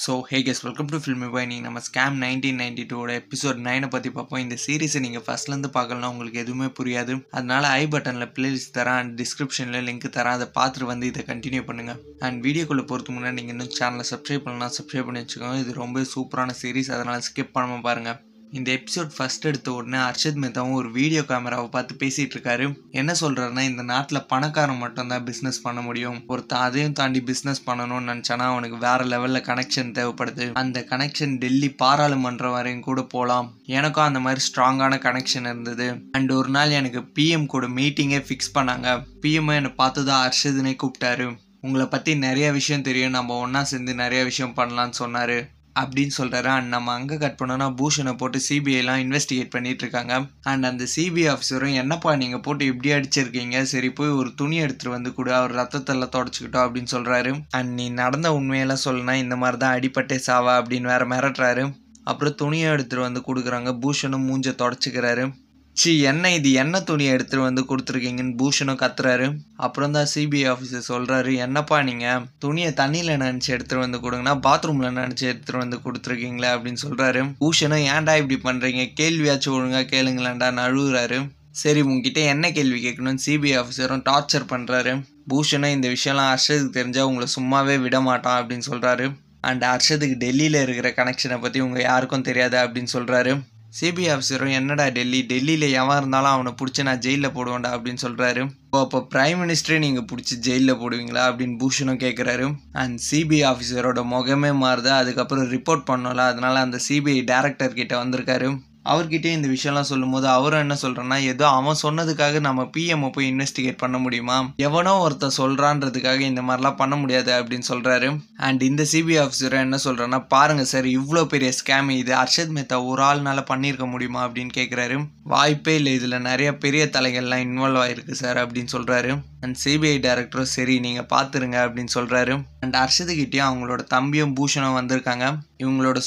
so hey guys welcome to Filmi boy நீங்கள் நம்ம scam nineteen ninety two episode நைனை பற்றி பார்ப்போம் இந்த சீரிஸை நீங்கள் ஃபஸ்ட்லேருந்து பார்க்கலாம் உங்களுக்கு எதுவுமே புரியாது அதனால் ஐ பட்டனில் ப்ளேலிஸ்ட் தரேன் அண்ட் டிஸ்கிரிப்ஷனில் லிங்க் தரேன் அதை பார்த்துட்டு வந்து இதை கண்டினியூ பண்ணுங்கள் அண்ட் வீடியோக்குள்ளே பொறுத்து முன்னாடி நீங்கள் இன்னும் சேனலை சப்ஸ்கிரைப் பண்ணலாம் சப்ஸ்கிரைப் பண்ணி வச்சுக்கோங்க இது ரொம்ப சூப்பரான சீரிஸ் அதனால் ஸ்கிப் பண்ணாமல் பாருங்கள் இந்த எபிசோட் ஃபஸ்ட் எடுத்த உடனே அர்ஷத் மேத்தாவும் ஒரு வீடியோ கேமராவை பார்த்து பேசிகிட்டு இருக்காரு என்ன சொல்கிறாருன்னா இந்த நாட்டில் பணக்காரன் மட்டும்தான் பிஸ்னஸ் பண்ண முடியும் ஒருத்தன் அதையும் தாண்டி பிஸ்னஸ் பண்ணணும்னு நினச்சானா அவனுக்கு வேறு லெவலில் கனெக்ஷன் தேவைப்படுது அந்த கனெக்ஷன் டெல்லி பாராளுமன்றம் வரையும் கூட போகலாம் எனக்கும் அந்த மாதிரி ஸ்ட்ராங்கான கனெக்ஷன் இருந்தது அண்ட் ஒரு நாள் எனக்கு பிஎம் கூட மீட்டிங்கே ஃபிக்ஸ் பண்ணாங்க பிஎம் என்னை பார்த்து தான் அர்ஷதுனே கூப்பிட்டாரு உங்களை பற்றி நிறைய விஷயம் தெரியும் நம்ம ஒன்றா சேர்ந்து நிறைய விஷயம் பண்ணலான்னு சொன்னார் அப்படின்னு சொல்கிறாரு அண்ட் நம்ம அங்கே கட் பண்ணோன்னா பூஷனை போட்டு சிபிஐலாம் இன்வெஸ்டிகேட் பண்ணிகிட்டு இருக்காங்க அண்ட் அந்த சிபிஐ ஆஃபீஸரும் என்னப்பா நீங்கள் போட்டு இப்படி அடிச்சிருக்கீங்க சரி போய் ஒரு துணி எடுத்துகிட்டு வந்து கூட அவர் ரத்தத்தெல்லாம் தொடச்சிக்கிட்டோம் அப்படின்னு சொல்கிறாரு அண்ட் நீ நடந்த உண்மையெல்லாம் சொல்லுனா இந்த மாதிரி தான் அடிப்பட்டே சாவா அப்படின்னு வேற மிரட்டுறாரு அப்புறம் துணியை எடுத்துகிட்டு வந்து கொடுக்குறாங்க பூஷனும் மூஞ்சை தொடச்சிக்கிறாரு சி என்ன இது என்ன துணியை எடுத்துகிட்டு வந்து கொடுத்துருக்கீங்கன்னு பூஷணும் கத்துறாரு அப்புறம் தான் சிபிஐ ஆஃபீஸர் சொல்கிறாரு என்னப்பா நீங்கள் துணியை தண்ணியில் நினச்சி எடுத்துகிட்டு வந்து கொடுங்கன்னா பாத்ரூமில் நினச்சி எடுத்துகிட்டு வந்து கொடுத்துருக்கீங்களே அப்படின்னு சொல்கிறாரு பூஷணும் ஏன்டா இப்படி பண்ணுறீங்க கேள்வியாச்சும் ஒழுங்காக கேளுங்களேன்டா நழுவுறாரு சரி உங்ககிட்ட என்ன கேள்வி கேட்கணும்னு சிபிஐ ஆஃபீஸரும் டார்ச்சர் பண்ணுறாரு பூஷணும் இந்த விஷயம்லாம் அர்ஷதுக்கு தெரிஞ்சால் உங்களை சும்மாவே விட மாட்டான் அப்படின்னு சொல்கிறாரு அண்ட் அர்ஷதுக்கு டெல்லியில் இருக்கிற கனெக்ஷனை பற்றி உங்கள் யாருக்கும் தெரியாது அப்படின்னு சொல்கிறாரு சிபிஐ ஆஃபீஸரும் என்னடா டெல்லி டெல்லியில் எவன் இருந்தாலும் அவனை பிடிச்சி நான் ஜெயிலில் போடுவேன்டா அப்படின்னு சொல்கிறாரு இப்போ அப்போ பிரைம் மினிஸ்டரே நீங்கள் பிடிச்சி ஜெயிலில் போடுவீங்களா அப்படின்னு பூஷனும் கேட்குறாரு அண்ட் சிபிஐ ஆஃபீஸரோட முகமே மாறுது அதுக்கப்புறம் ரிப்போர்ட் பண்ணலாம் அதனால அந்த சிபிஐ டேரக்டர் கிட்ட வந்திருக்காரு அவர்கிட்டே இந்த விஷயம்லாம் சொல்லும்போது அவரும் என்ன சொல்கிறேன்னா ஏதோ அவன் சொன்னதுக்காக நம்ம பிஎம்ஓ போய் இன்வெஸ்டிகேட் பண்ண முடியுமா எவனோ ஒருத்தர் சொல்கிறான்றதுக்காக இந்த மாதிரிலாம் பண்ண முடியாது அப்படின்னு சொல்கிறாரு அண்ட் இந்த சிபிஐ ஆஃபீஸர் என்ன சொல்கிறேன்னா பாருங்கள் சார் இவ்வளோ பெரிய ஸ்கேம் இது அர்ஷத் மேத்தா ஒரு ஆள்னால பண்ணியிருக்க முடியுமா அப்படின்னு கேட்குறாரு வாய்ப்பே இல்லை இதில் நிறைய பெரிய தலைகள்லாம் இன்வால்வ் ஆகிருக்கு சார் அப்படின்னு சொல்கிறாரு அண்ட் சிபிஐ டைரக்டரும் சரி நீங்கள் பார்த்துருங்க அப்படின்னு சொல்கிறாரு அண்ட் ஹர்ஷதுக்கிட்டேயும் அவங்களோட தம்பியும் பூஷணும் வந்திருக்காங்க இவங்களோட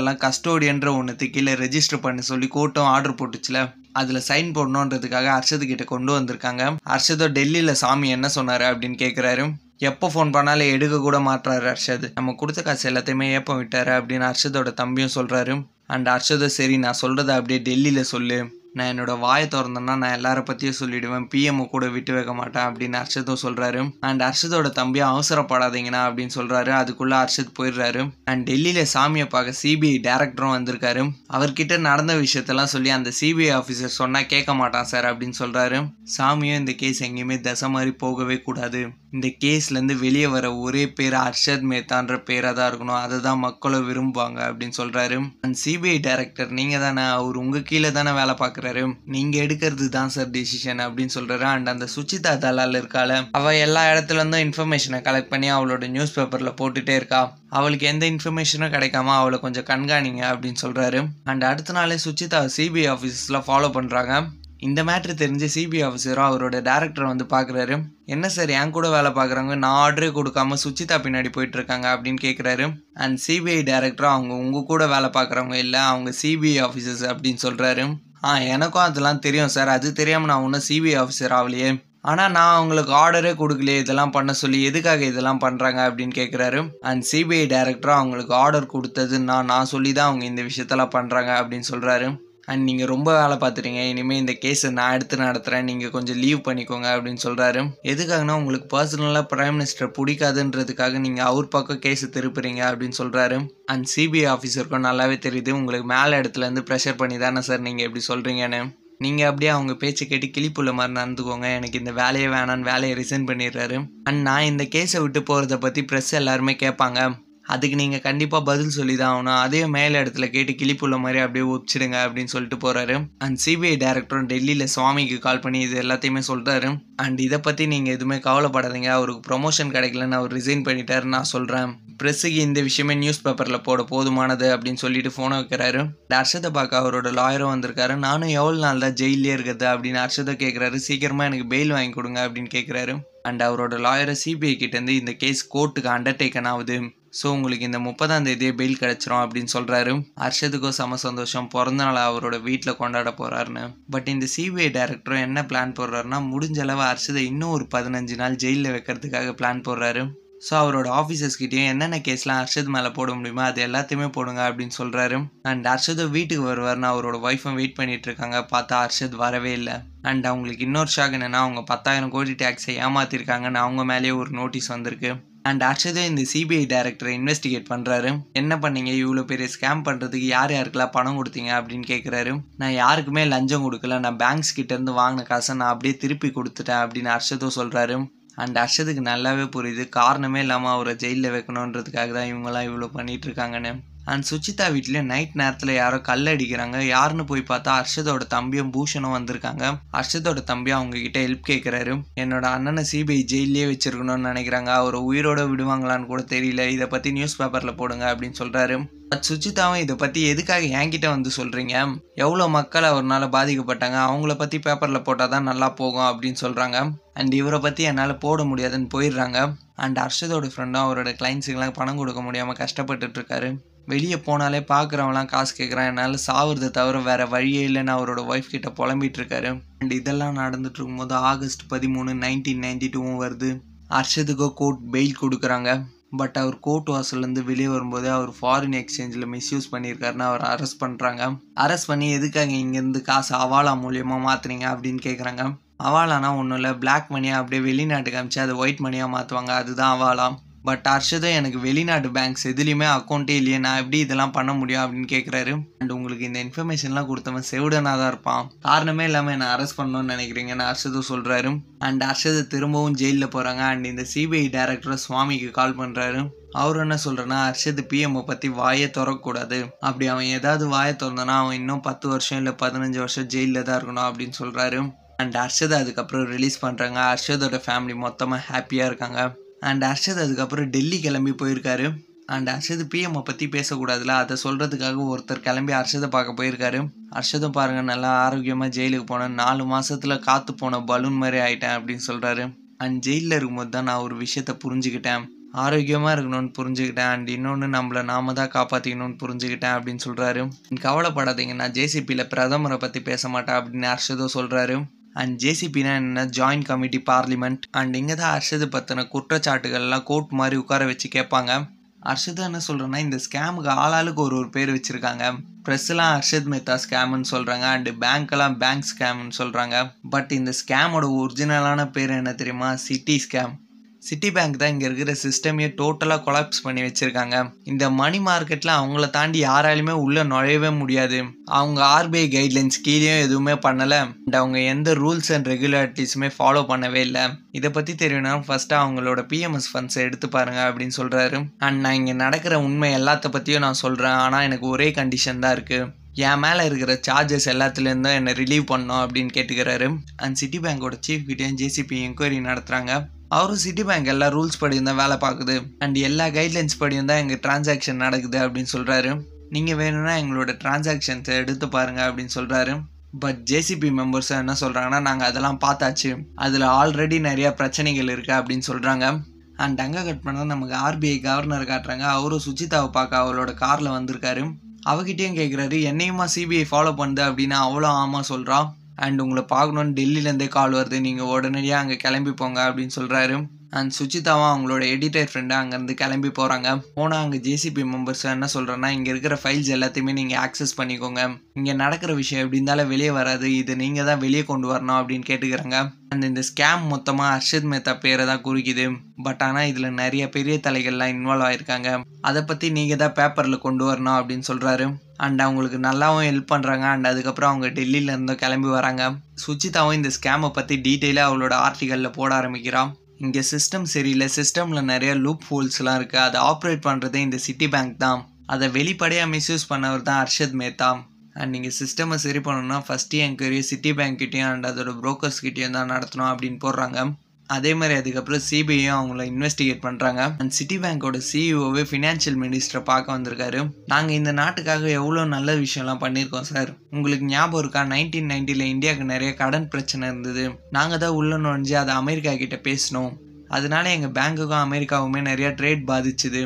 எல்லாம் கஸ்டோடியன்ற ஒன்றுத்து கீழே ரெஜிஸ்டர் பண்ண சொல்லி கோர்ட்டும் ஆர்டர் போட்டுச்சுல அதில் சைன் போடணுன்றதுக்காக ஹர்ஷதுக்கிட்ட கொண்டு வந்திருக்காங்க அர்ஷதோ டெல்லியில் சாமி என்ன சொன்னார் அப்படின்னு கேட்குறாரு எப்போ ஃபோன் பண்ணாலும் எடுக்க கூட மாட்டுறாரு அர்ஷத் நம்ம கொடுத்த காசு எல்லாத்தையுமே ஏப்பம் விட்டாரு அப்படின்னு அர்ஷதோட தம்பியும் சொல்கிறாரு அண்ட் அர்ஷதோ சரி நான் சொல்கிறத அப்படியே டெல்லியில் சொல்லு நான் என்னோட வாயை திறந்தேன்னா நான் எல்லாரை பற்றியும் சொல்லிவிடுவேன் பிஎம்ஓ கூட விட்டு வைக்க மாட்டேன் அப்படின்னு அர்ஷதும் சொல்கிறாரு அண்ட் அர்ஷத்தோட தம்பி அவசரப்படாதீங்கன்னா அப்படின்னு சொல்கிறாரு அதுக்குள்ளே அர்ஷத் போயிடுறாரு அண்ட் டெல்லியில் சாமியை பார்க்க சிபிஐ டேரக்டரும் வந்திருக்காரு அவர்கிட்ட நடந்த விஷயத்தெல்லாம் சொல்லி அந்த சிபிஐ ஆஃபீஸர் சொன்னால் கேட்க மாட்டான் சார் அப்படின்னு சொல்கிறாரு சாமியும் இந்த கேஸ் எங்கேயுமே தசை மாதிரி போகவே கூடாது இந்த கேஸ்லேருந்து வெளியே வர ஒரே பேர் அர்ஷத் மேத்தான்ற பேராக தான் இருக்கணும் அதை தான் மக்களும் விரும்புவாங்க அப்படின்னு சொல்கிறாரு அண்ட் சிபிஐ டேரக்டர் நீங்கள் தானே அவர் உங்கள் கீழே தானே வேலை பார்க்குறாரு சொல்றாரு நீங்க எடுக்கிறது தான் சார் டிசிஷன் அப்படின்னு சொல்றாரு அண்ட் அந்த சுச்சிதா தலால் இருக்காள் அவ எல்லா இடத்துல இருந்தும் இன்ஃபர்மேஷனை கலெக்ட் பண்ணி அவளோட நியூஸ் பேப்பர்ல போட்டுட்டே இருக்கா அவளுக்கு எந்த இன்ஃபர்மேஷனும் கிடைக்காம அவளை கொஞ்சம் கண்காணிங்க அப்படின்னு சொல்றாரு அண்ட் அடுத்த நாளே சுச்சிதா சிபிஐ ஆஃபீஸில் ஃபாலோ பண்ணுறாங்க இந்த மேட்ரு தெரிஞ்சு சிபிஐ ஆஃபீஸரும் அவரோட டேரக்டரை வந்து பார்க்குறாரு என்ன சார் என் கூட வேலை பார்க்குறாங்க நான் ஆர்டரே கொடுக்காம சுச்சிதா பின்னாடி போயிட்டுருக்காங்க அப்படின்னு கேட்குறாரு அண்ட் சிபிஐ டேரக்டரும் அவங்க உங்கள் கூட வேலை பார்க்குறவங்க இல்லை அவங்க சிபிஐ ஆஃபீஸர்ஸ் அப்படின்னு சொல்கிறாரு ஆ எனக்கும் அதெல்லாம் தெரியும் சார் அது தெரியாமல் நான் ஒன்றும் சிபிஐ ஆஃபீஸர் ஆகலையே ஆனால் நான் அவங்களுக்கு ஆர்டரே கொடுக்கலையே இதெல்லாம் பண்ண சொல்லி எதுக்காக இதெல்லாம் பண்ணுறாங்க அப்படின்னு கேட்குறாரு அண்ட் சிபிஐ டைரக்டரும் அவங்களுக்கு ஆர்டர் கொடுத்ததுன்னா நான் சொல்லி தான் அவங்க இந்த விஷயத்தெல்லாம் பண்ணுறாங்க அப்படின்னு சொல்கிறாரு அண்ட் நீங்கள் ரொம்ப வேலை பார்த்துட்டீங்க இனிமேல் இந்த கேஸை நான் எடுத்து நடத்துகிறேன் நீங்கள் கொஞ்சம் லீவ் பண்ணிக்கோங்க அப்படின்னு சொல்கிறாரு எதுக்காகனா உங்களுக்கு பர்சனலாக ப்ரைம் மினிஸ்டர் பிடிக்காதுன்றதுக்காக நீங்கள் அவர் பக்கம் கேஸை திருப்புறீங்க அப்படின்னு சொல்கிறாரு அண்ட் சிபிஐ ஆஃபீஸருக்கும் நல்லாவே தெரியுது உங்களுக்கு மேலே இடத்துலேருந்து ப்ரெஷர் பண்ணி தானே சார் நீங்கள் இப்படி சொல்கிறீங்கன்னு நீங்கள் அப்படியே அவங்க பேச்சை கேட்டு கிளிப்புள்ள மாதிரி நடந்துக்கோங்க எனக்கு இந்த வேலையை வேணான்னு வேலையை ரிசைன் பண்ணிடுறாரு அண்ட் நான் இந்த கேஸை விட்டு போகிறத பற்றி ப்ரெஸ் எல்லாருமே கேட்பாங்க அதுக்கு நீங்கள் கண்டிப்பாக பதில் சொல்லி தான் ஆகணும் அதே மேலே இடத்துல கேட்டு கிளிப்புள்ள மாதிரி அப்படியே ஒப்பிச்சிடுங்க அப்படின்னு சொல்லிட்டு போகிறாரு அண்ட் சிபிஐ டேரக்டரும் டெல்லியில் சுவாமிக்கு கால் பண்ணி இது எல்லாத்தையுமே சொல்கிறாரு அண்ட் இதை பற்றி நீங்கள் எதுவுமே கவலைப்படாதீங்க அவருக்கு ப்ரொமோஷன் கிடைக்கலன்னு அவர் ரிசைன் பண்ணிட்டாரு நான் சொல்கிறேன் ப்ரெஸ்ஸுக்கு இந்த விஷயமே நியூஸ் பேப்பரில் போட போதுமானது அப்படின்னு சொல்லிட்டு ஃபோனை வைக்கிறாரு அர்ஷதை பார்க்க அவரோட லாயரும் வந்திருக்காரு நானும் எவ்வளோ நாள் தான் ஜெயிலே இருக்கிறது அப்படின்னு அர்ஷதை கேட்குறாரு சீக்கிரமாக எனக்கு பெயில் வாங்கி கொடுங்க அப்படின்னு கேட்குறாரு அண்ட் அவரோட லாயரை சிபிஐ கிட்டேருந்து இந்த கேஸ் கோர்ட்டுக்கு அண்டர்டேக்கன் ஆகுது ஸோ உங்களுக்கு இந்த முப்பதாம் தேதியே பெயில் கிடச்சிரும் அப்படின்னு சொல்கிறாரு ஹர்ஷதுக்கோ சம சந்தோஷம் பிறந்த நாள் அவரோட வீட்டில் கொண்டாட போகிறாருன்னு பட் இந்த சிபிஐ டைரக்டரும் என்ன பிளான் போடுறாருன்னா முடிஞ்ச அளவு அர்ஷதை இன்னும் ஒரு பதினஞ்சு நாள் ஜெயிலில் வைக்கிறதுக்காக பிளான் போடுறாரு ஸோ அவரோட ஆஃபீஸர்ஸ்கிட்டையும் என்னென்ன கேஸ்லாம் ஹர்ஷத் மேலே போட முடியுமோ அது எல்லாத்தையுமே போடுங்க அப்படின்னு சொல்கிறாரு அண்ட் ஹர்ஷத் வீட்டுக்கு வருவார்னு அவரோட ஒய்ஃபும் வெயிட் பண்ணிட்டு இருக்காங்க பார்த்தா ஹர்ஷத் வரவே இல்லை அண்ட் அவங்களுக்கு இன்னொரு ஷாக் என்னென்னா அவங்க பத்தாயிரம் கோடி டேக்ஸை ஏமாற்றிருக்காங்கன்னு அவங்க மேலேயே ஒரு நோட்டீஸ் வந்திருக்கு அண்ட் அர்ஷிதம் இந்த சிபிஐ டைரக்டரை இன்வெஸ்டிகேட் பண்ணுறாரு என்ன பண்ணீங்க இவ்வளோ பெரிய ஸ்கேம் பண்ணுறதுக்கு யார் யாருக்கெல்லாம் பணம் கொடுத்தீங்க அப்படின்னு கேட்குறாரு நான் யாருக்குமே லஞ்சம் கொடுக்கல நான் பேங்க்ஸ் கிட்டேருந்து வாங்கின காசை நான் அப்படியே திருப்பி கொடுத்துட்டேன் அப்படின்னு அர்ஷதும் சொல்கிறாரு அண்ட் அர்ஷதுக்கு நல்லாவே புரியுது காரணமே இல்லாமல் அவரை ஜெயிலில் வைக்கணுன்றதுக்காக தான் இவங்கெல்லாம் இவ்வளோ பண்ணிகிட்ருக்காங்கன்னு அண்ட் சுச்சிதா வீட்லேயே நைட் நேரத்தில் யாரோ கல் அடிக்கிறாங்க யாருன்னு போய் பார்த்தா ஹர்ஷதோட தம்பியும் பூஷனும் வந்திருக்காங்க ஹர்ஷதோட தம்பி அவங்க கிட்ட ஹெல்ப் கேட்குறாரு என்னோட அண்ணனை சிபிஐ ஜெயிலே வச்சிருக்கணும்னு நினைக்கிறாங்க அவரை உயிரோட விடுவாங்களான்னு கூட தெரியல இதை பற்றி நியூஸ் பேப்பரில் போடுங்க அப்படின்னு சொல்கிறாரு சுச்சிதாவும் இதை பற்றி எதுக்காக என்கிட்ட வந்து சொல்கிறீங்க எவ்வளோ மக்கள் அவரால் பாதிக்கப்பட்டாங்க அவங்கள பற்றி பேப்பரில் போட்டால் தான் நல்லா போகும் அப்படின்னு சொல்கிறாங்க அண்ட் இவரை பற்றி என்னால் போட முடியாதுன்னு போயிடுறாங்க அண்ட் அர்ஷதோட ஃப்ரெண்டும் அவரோட கிளைண்ட்ஸுக்கெல்லாம் பணம் கொடுக்க முடியாமல் கஷ்டப்பட்டுட்ருக்காரு வெளியே போனாலே பார்க்குறவங்களாம் காசு கேட்குறான் என்னால் சாவுறதை தவிர வேறு வழியே இல்லைன்னு அவரோட ஒய்ஃப் கிட்ட புலம்பிகிட்ருக்காரு அண்ட் இதெல்லாம் நடந்துட்டு இருக்கும்போது ஆகஸ்ட் பதிமூணு நைன்டீன் நைன்டி டூவும் வருது அர்ஷதுக்கோ கோர்ட் பெயில் கொடுக்குறாங்க பட் அவர் கோர்ட் வாசல்லேருந்து வெளியே வரும்போதே அவர் ஃபாரின் எக்ஸ்சேஞ்சில் மிஸ்யூஸ் பண்ணியிருக்காருன்னு அவர் அரெஸ்ட் பண்ணுறாங்க அரெஸ்ட் பண்ணி எதுக்காக இங்கேருந்து காசு அவாலா மூலியமாக மாற்றுறீங்க அப்படின்னு கேட்குறாங்க அவாலானா ஒன்றும் இல்லை பிளாக் மணியாக அப்படியே வெளிநாட்டுக்கு அமிச்சு அதை ஒயிட் மணியாக மாற்றுவாங்க அதுதான் அவாலாம் பட் அர்ஷதம் எனக்கு வெளிநாட்டு பேங்க்ஸ் எதுலேயுமே அக்கௌண்ட்டே இல்லையே நான் எப்படி இதெல்லாம் பண்ண முடியும் அப்படின்னு கேட்குறாரு அண்ட் உங்களுக்கு இந்த இன்ஃபர்மேஷன்லாம் கொடுத்தவன் செவிடனாக தான் இருப்பான் காரணமே இல்லாமல் என்னை அரெஸ்ட் பண்ணணும்னு நினைக்கிறீங்கன்னு அர்ஷதம் சொல்கிறாரு அண்ட் ஹர்ஷது திரும்பவும் ஜெயிலில் போகிறாங்க அண்ட் இந்த சிபிஐ டைரக்டரை சுவாமிக்கு கால் பண்ணுறாரு அவர் என்ன சொல்கிறேன்னா அர்ஷத் பிஎம்ஐ பற்றி வாயை திறக்கக்கூடாது அப்படி அவன் ஏதாவது வாயை திறந்தனா அவன் இன்னும் பத்து வருஷம் இல்லை பதினஞ்சு வருஷம் ஜெயிலில் தான் இருக்கணும் அப்படின்னு சொல்கிறாரு அண்ட் ஹர்ஷதை அதுக்கப்புறம் ரிலீஸ் பண்ணுறாங்க அர்ஷதோட ஃபேமிலி மொத்தமாக ஹாப்பியாக இருக்காங்க அண்ட் அர்ஷத் அதுக்கப்புறம் டெல்லி கிளம்பி போயிருக்காரு அண்ட் அர்ஷத் பிஎம்ஐ பற்றி பேசக்கூடாதுல அதை சொல்கிறதுக்காக ஒருத்தர் கிளம்பி அர்ஷதை பார்க்க போயிருக்காரு அர்ஷதம் பாருங்கள் நல்லா ஆரோக்கியமாக ஜெயிலுக்கு போனேன் நாலு மாதத்தில் காற்று போன பலூன் மாதிரி ஆயிட்டேன் அப்படின்னு சொல்கிறாரு அண்ட் ஜெயிலில் இருக்கும்போது தான் நான் ஒரு விஷயத்த புரிஞ்சுக்கிட்டேன் ஆரோக்கியமாக இருக்கணும்னு புரிஞ்சுக்கிட்டேன் அண்ட் இன்னொன்று நம்மளை நாம தான் காப்பாற்றிக்கணும்னு புரிஞ்சுக்கிட்டேன் அப்படின்னு சொல்கிறாரு கவலைப்படாதீங்க நான் ஜேசிபியில் பிரதமரை பற்றி பேச மாட்டேன் அப்படின்னு அர்ஷதோ சொல்கிறாரு அண்ட் ஜேசிபினா என்ன ஜாயின்ட் கமிட்டி பார்லிமெண்ட் அண்ட் இங்கே தான் அர்ஷது பற்றின குற்றச்சாட்டுகள்லாம் கோர்ட் மாதிரி உட்கார வச்சு கேட்பாங்க அர்ஷதா என்ன சொல்கிறேன்னா இந்த ஸ்கேமுக்கு ஆளாளுக்கு ஒரு ஒரு பேர் வச்சுருக்காங்க ப்ரெஸ்லாம் அர்ஷத் மேத்தா ஸ்கேம்னு சொல்கிறாங்க அண்டு பேங்க்கெல்லாம் பேங்க் ஸ்கேம்னு சொல்கிறாங்க பட் இந்த ஸ்கேமோட ஒரிஜினலான பேர் என்ன தெரியுமா சிட்டி ஸ்கேம் சிட்டி பேங்க் தான் இங்கே இருக்கிற சிஸ்டமே டோட்டலாக கொலாப்ஸ் பண்ணி வச்சுருக்காங்க இந்த மணி மார்க்கெட்டில் அவங்கள தாண்டி யாராலையுமே உள்ளே நுழையவே முடியாது அவங்க ஆர்பிஐ கைட்லைன்ஸ் கீழேயும் எதுவுமே பண்ணலை அண்ட் அவங்க எந்த ரூல்ஸ் அண்ட் ரெகுலாரிட்டிஸுமே ஃபாலோ பண்ணவே இல்லை இதை பற்றி தெரியணும்னா ஃபஸ்ட்டு அவங்களோட பிஎம்எஸ் ஃபண்ட்ஸை எடுத்து பாருங்கள் அப்படின்னு சொல்கிறாரு அண்ட் நான் இங்கே நடக்கிற உண்மை எல்லாத்த பற்றியும் நான் சொல்கிறேன் ஆனால் எனக்கு ஒரே கண்டிஷன் தான் இருக்குது என் மேலே இருக்கிற சார்ஜஸ் எல்லாத்துலேருந்தும் என்னை ரிலீவ் பண்ணோம் அப்படின்னு கேட்டுக்கிறாரு அண்ட் சிட்டி பேங்கோட சீஃப் கிட்டேயும் ஜேசிபி என்கொயரி நடத்துகிறாங்க அவரும் சிட்டி பேங்க் எல்லா ரூல்ஸ் படியும் தான் வேலை பார்க்குது அண்ட் எல்லா கைட்லைன்ஸ் படியும் தான் எங்கள் டிரான்சாக்ஷன் நடக்குது அப்படின்னு சொல்கிறாரு நீங்கள் வேணும்னா எங்களோட டிரான்சாக்ஷன்ஸை எடுத்து பாருங்கள் அப்படின்னு சொல்கிறாரு பட் ஜேசிபி மெம்பர்ஸ் என்ன சொல்கிறாங்கன்னா நாங்கள் அதெல்லாம் பார்த்தாச்சு அதில் ஆல்ரெடி நிறையா பிரச்சனைகள் இருக்குது அப்படின்னு சொல்கிறாங்க அண்ட் அங்க கட் பண்ணால் நமக்கு ஆர்பிஐ கவர்னர் காட்டுறாங்க அவரும் சுஜிதாவை பார்க்க அவளோட காரில் வந்திருக்காரு அவகிட்டேயும் கேட்குறாரு என்னையுமா சிபிஐ ஃபாலோ பண்ணுது அப்படின்னு அவ்வளோ ஆமாம் சொல்கிறான் அண்ட் உங்களை பார்க்கணுன்னு டெல்லியிலேருந்தே கால் வருது நீங்கள் உடனடியாக அங்கே கிளம்பி போங்க அப்படின்னு சொல்கிறாரு அண்ட் சுஜிதாவும் அவங்களோட எடிட்டர் ஃப்ரெண்டாக அங்கேருந்து கிளம்பி போகிறாங்க போனால் அங்கே ஜேசிபி மெம்பர்ஸ் என்ன சொல்கிறேன்னா இங்கே இருக்கிற ஃபைல்ஸ் எல்லாத்தையுமே நீங்கள் ஆக்சஸ் பண்ணிக்கோங்க இங்கே நடக்கிற விஷயம் எப்படி இருந்தாலும் வெளியே வராது இது நீங்கள் தான் வெளியே கொண்டு வரணும் அப்படின்னு கேட்டுக்கிறாங்க அந்த இந்த ஸ்கேம் மொத்தமாக ஹர்ஷத் மேத்தா பேரை தான் குறிக்குது பட் ஆனால் இதில் நிறைய பெரிய தலைகள்லாம் இன்வால்வ் ஆகிருக்காங்க அதை பற்றி நீங்கள் தான் பேப்பரில் கொண்டு வரணும் அப்படின்னு சொல்கிறாரு அண்ட் அவங்களுக்கு நல்லாவும் ஹெல்ப் பண்ணுறாங்க அண்ட் அதுக்கப்புறம் அவங்க டெல்லியிலேருந்தும் கிளம்பி வராங்க சுஜிதாவும் இந்த ஸ்கேமை பற்றி டீட்டெயிலாக அவளோட ஆர்டிகலில் போட ஆரம்பிக்கிறான் இங்கே சிஸ்டம் சரியில்லை சிஸ்டமில் நிறைய லூப் ஹோல்ஸ்லாம் இருக்குது அதை ஆப்ரேட் பண்ணுறதே இந்த சிட்டி பேங்க் தான் அதை வெளிப்படையாக மிஸ்யூஸ் பண்ணவர் தான் ஹர்ஷத் மேத்தா அண்ட் நீங்கள் சிஸ்டமை சரி பண்ணணும்னா ஃபஸ்ட்டு என்கொயரி சிட்டி கிட்டேயும் அண்ட் அதோட கிட்டேயும் தான் நடத்தணும் அப்படின்னு போடுறாங்க அதே மாதிரி அதுக்கப்புறம் சிபிஐயும் அவங்கள இன்வெஸ்டிகேட் பண்ணுறாங்க அண்ட் சிட்டி பேங்கோட சிஇஓவே ஃபினான்ஷியல் மினிஸ்டரை பார்க்க வந்திருக்காரு நாங்கள் இந்த நாட்டுக்காக எவ்வளோ நல்ல விஷயம்லாம் பண்ணியிருக்கோம் சார் உங்களுக்கு ஞாபகம் இருக்கா நைன்டீன் நைன்ட்டியில் இந்தியாவுக்கு நிறைய கடன் பிரச்சனை இருந்தது நாங்கள் தான் உள்ள நுழைஞ்சு அதை அமெரிக்கா கிட்ட பேசினோம் அதனால எங்கள் பேங்குக்கும் அமெரிக்காவுமே நிறையா ட்ரேட் பாதிச்சுது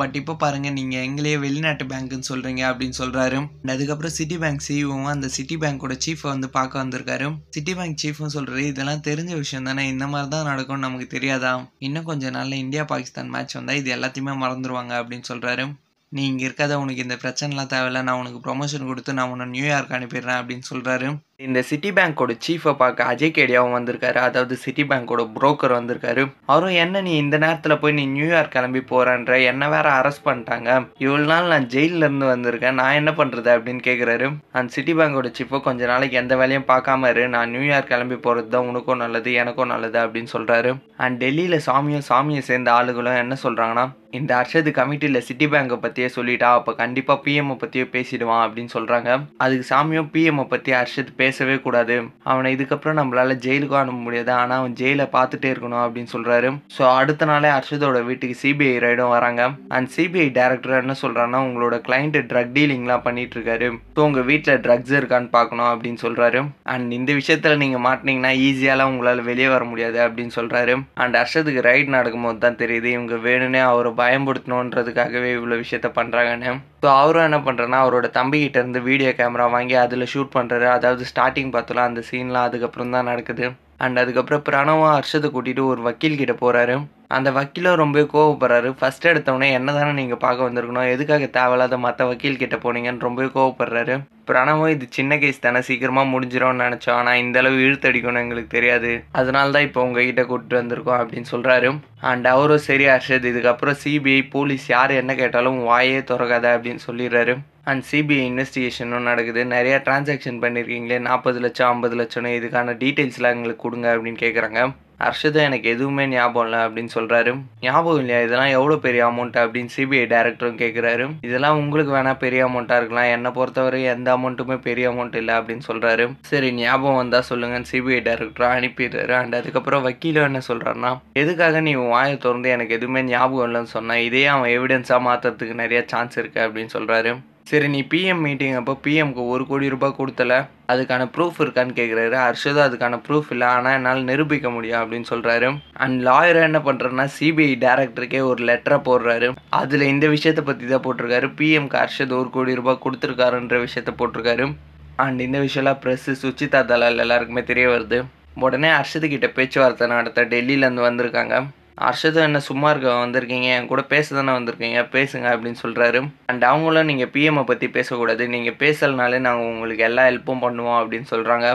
பட் இப்போ பாருங்கள் நீங்கள் எங்களையே வெளிநாட்டு பேங்க்குன்னு சொல்கிறீங்க அப்படின்னு சொல்கிறாரு அதுக்கப்புறம் சிட்டி பேங்க் சிஇஓவும் அந்த சிட்டி பேங்க்கோட சீஃபை வந்து பார்க்க வந்திருக்காரு சிட்டி பேங்க் சீஃபும் சொல்கிறாரு இதெல்லாம் தெரிஞ்ச விஷயம் தானே இந்த மாதிரி தான் நடக்கும்னு நமக்கு தெரியாதா இன்னும் கொஞ்சம் நாளில் இந்தியா பாகிஸ்தான் மேட்ச் வந்தால் இது எல்லாத்தையுமே மறந்துடுவாங்க அப்படின்னு சொல்கிறாரு நீ இங்கே இருக்காத உனக்கு இந்த பிரச்சனைலாம் தேவையில்ல நான் உனக்கு ப்ரொமோஷன் கொடுத்து நான் உன்னை நியூயார்க் அனுப்பிடுறேன் அப்படின்னு சொல்கிறாரு இந்த சிட்டி பேங்க்கோட சீஃபை பார்க்க அஜய் கேடியாவும் வந்திருக்காரு அதாவது சிட்டி பேங்கோட புரோக்கர் வந்திருக்காரு அவரும் என்ன நீ இந்த நேரத்தில் போய் நீ நியூயார்க் கிளம்பி போறான்ற என்ன வேற அரெஸ்ட் பண்ணிட்டாங்க இவ்வளோ நாள் நான் ஜெயிலில் இருந்து வந்திருக்கேன் நான் என்ன பண்ணுறது அப்படின்னு கேட்குறாரு அந்த சிட்டி பேங்கோட சீஃபை கொஞ்ச நாளைக்கு எந்த வேலையும் பார்க்காம இரு நான் நியூயார்க் கிளம்பி போகிறது தான் உனக்கும் நல்லது எனக்கும் நல்லது அப்படின்னு சொல்கிறாரு அண்ட் டெல்லியில் சாமியும் சாமியை சேர்ந்த ஆளுகளும் என்ன சொல்கிறாங்கன்னா இந்த அர்ஷது கமிட்டியில் சிட்டி பேங்கை பற்றியே சொல்லிட்டா அப்போ கண்டிப்பாக பிஎம்ஐ பற்றியோ பேசிடுவான் அப்படின்னு சொல்கிறாங்க அதுக்கு சாமியும் பிஎம்ஐ பற்றி அர்ஷத் பேச பேசவே கூடாது அவனை இதுக்கப்புறம் நம்மளால ஜெயிலுக்கும் அனுப்ப முடியாது ஆனா அவன் ஜெயிலை பார்த்துட்டே இருக்கணும் அப்படின்னு சொல்றாரு ஸோ அடுத்த நாளே அர்ஷதோட வீட்டுக்கு சிபிஐ ரைடும் வராங்க அண்ட் சிபிஐ டைரக்டர் என்ன சொல்றான்னா உங்களோட கிளைண்ட் ட்ரக் டீலிங்லாம் பண்ணிட்டு இருக்காரு ஸோ உங்கள் வீட்டில் ட்ரக்ஸ் இருக்கான்னு பார்க்கணும் அப்படின்னு சொல்றாரு அண்ட் இந்த விஷயத்துல நீங்க மாட்டினீங்கன்னா ஈஸியாலாம் உங்களால வெளியே வர முடியாது அப்படின்னு சொல்றாரு அண்ட் அர்ஷதுக்கு ரைட் நடக்கும்போது தான் தெரியுது இவங்க வேணும்னே அவரை பயன்படுத்தணுன்றதுக்காகவே இவ்வளோ விஷயத்த பண்றாங்கன்னு ஸோ அவரும் என்ன பண்ணுறேன்னா அவரோட தம்பிகிட்ட இருந்து வீடியோ கேமரா வாங்கி அதில் ஷூட் பண்றாரு அதாவது ஸ்டார்டிங் பார்த்தோம்ல அந்த சீன்லாம் அதுக்கப்புறம் தான் நடக்குது அண்ட் அதுக்கப்புறம் பிரணவா ஹர்ஷத்தை கூட்டிகிட்டு ஒரு வக்கீல்கிட்ட போகிறாரு அந்த வக்கீலும் ரொம்ப கோவப்படுறாரு ஃபஸ்ட்டு எடுத்தவொடனே என்ன தானே நீங்கள் பார்க்க வந்திருக்கணும் எதுக்காக தேவையில்லாத மற்ற வக்கீல் கிட்ட போனீங்கன்னு ரொம்ப கோவப்படுறாரு பிரணவம் இது சின்ன கேஸ் தானே சீக்கிரமாக முடிஞ்சிடும்னு நினச்சோம் ஆனால் இந்தளவு இழுத்தடிக்கணும் எங்களுக்கு தெரியாது அதனால தான் இப்போ உங்ககிட்ட கூப்பிட்டு வந்திருக்கோம் அப்படின்னு சொல்கிறாரு அண்ட் அவரும் சரி ஹர்ஷத் இதுக்கப்புறம் சிபிஐ போலீஸ் யார் என்ன கேட்டாலும் வாயே திறக்காத அப்படின்னு சொல்லிடுறாரு அண்ட் சிபிஐ இன்வெஸ்டிகேஷனும் நடக்குது நிறையா டிரான்சாக்ஷன் பண்ணியிருக்கீங்களே நாற்பது லட்சம் ஐம்பது லட்சம்னு இதுக்கான டீட்டெயில்ஸ்லாம் எங்களுக்கு கொடுங்க அப்படின்னு கேட்குறாங்க ஹர்ஷதா எனக்கு எதுவுமே ஞாபகம் இல்லை அப்படின்னு சொல்கிறாரு ஞாபகம் இல்லையா இதெல்லாம் எவ்வளோ பெரிய அமௌண்ட் அப்படின்னு சிபிஐ டேரக்டரும் கேட்குறாரு இதெல்லாம் உங்களுக்கு வேணால் பெரிய அமௌண்ட்டாக இருக்கலாம் என்னை பொறுத்தவரை எந்த அமௌண்ட்டுமே பெரிய அமௌண்ட் இல்லை அப்படின்னு சொல்கிறாரு சரி ஞாபகம் வந்தால் சொல்லுங்கன்னு சிபிஐ டேரக்டரும் அனுப்பிடுறாரு அண்ட் அதுக்கப்புறம் வக்கீலும் என்ன சொல்கிறாருன்னா எதுக்காக நீ வாயை திறந்து எனக்கு எதுவுமே ஞாபகம் இல்லைன்னு சொன்னால் இதே அவன் எவிடன்ஸாக மாற்றுறதுக்கு நிறைய சான்ஸ் இருக்குது அப்படின்னு சொல்கிறாரு சரி நீ பிஎம் மீட்டிங் அப்போ பிஎம்க்கு ஒரு கோடி ரூபாய் கொடுத்தல அதுக்கான ப்ரூஃப் இருக்கான்னு கேட்குறாரு ஹர்ஷதா அதுக்கான ப்ரூஃப் இல்லை ஆனால் என்னால் நிரூபிக்க முடியும் அப்படின்னு சொல்கிறாரு அண்ட் லாயரை என்ன பண்ணுறேன்னா சிபிஐ டேரக்டருக்கே ஒரு லெட்டரை போடுறாரு அதில் இந்த விஷயத்தை பற்றி தான் போட்டிருக்காரு பிஎம்க்கு ஹர்ஷத் ஒரு கோடி ரூபாய் கொடுத்துருக்காருன்ற விஷயத்த போட்டிருக்காரு அண்ட் இந்த விஷயம்லாம் ப்ரெஸ்ஸு சுச்சிதா தலால் எல்லாருக்குமே தெரிய வருது உடனே ஹர்ஷத்துக்கிட்ட பேச்சுவார்த்தை நடத்த டெல்லியிலேருந்து வந்திருக்காங்க அர்ஷதம் என்ன சும்மா இருக்க வந்திருக்கீங்க என் கூட பேச தானே வந்திருக்கீங்க பேசுங்க அப்படின்னு சொல்கிறாரு அண்ட் அவங்களும் நீங்கள் பிஎம்ஐ பற்றி பேசக்கூடாது நீங்கள் பேசலனாலே நாங்கள் உங்களுக்கு எல்லா ஹெல்ப்பும் பண்ணுவோம் அப்படின்னு சொல்கிறாங்க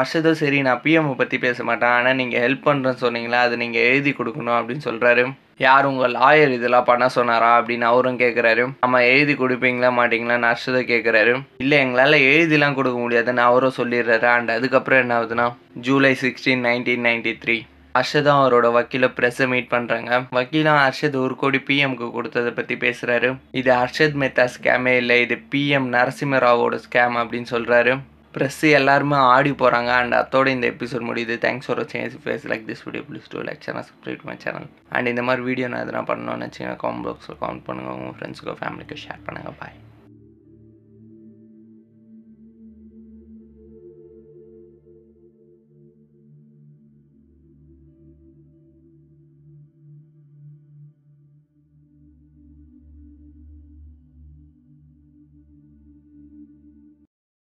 அர்ஷதம் சரி நான் பிஎம்ஐ பற்றி பேச மாட்டேன் ஆனால் நீங்கள் ஹெல்ப் பண்ணுறேன்னு சொன்னீங்களா அது நீங்கள் எழுதி கொடுக்கணும் அப்படின்னு சொல்கிறாரு யார் உங்கள் லாயர் இதெல்லாம் பண்ண சொன்னாரா அப்படின்னு அவரும் கேட்குறாரு நம்ம எழுதி கொடுப்பீங்களா மாட்டிங்களான்னு அர்ஷதை கேட்குறாரு இல்லை எங்களால் எழுதிலாம் கொடுக்க முடியாதுன்னு அவரும் சொல்லிடுறாரு அண்ட் அதுக்கப்புறம் என்ன ஆகுதுன்னா July sixteen nineteen ninety three அர்ஷதும் அவரோட வக்கீல பிரஸ் மீட் பண்ணுறாங்க வக்கீலும் அர்ஷத் ஒரு கோடி பிஎம்க்கு கொடுத்ததை பற்றி பேசுகிறாரு இது அர்ஷத் மெத்தா ஸ்கேமே இல்லை இது பிஎம் நரசிம்மராவோட ஸ்கேம் அப்படின்னு சொல்கிறாரு ப்ரெஸ்ஸு எல்லாருமே ஆடி போகிறாங்க அண்ட் அதோட இந்த எபிசோட் முடியுது தேங்க்ஸ் ஃபார் வாட்சிங் is face like this video please do like channel subscribe my channel and இந்த மாதிரி வீடியோ நான் எதனா பண்ணணும்னு வச்சிங்கன்னா காமெண்ட் பாக்ஸில் கமெண்ட் பண்ணுங்க உங்கள் ஃப்ரெண்ட்ஸுக்கோ ஃபேமிலிக்கோ ஷேர் பண்ணுங்க பாய்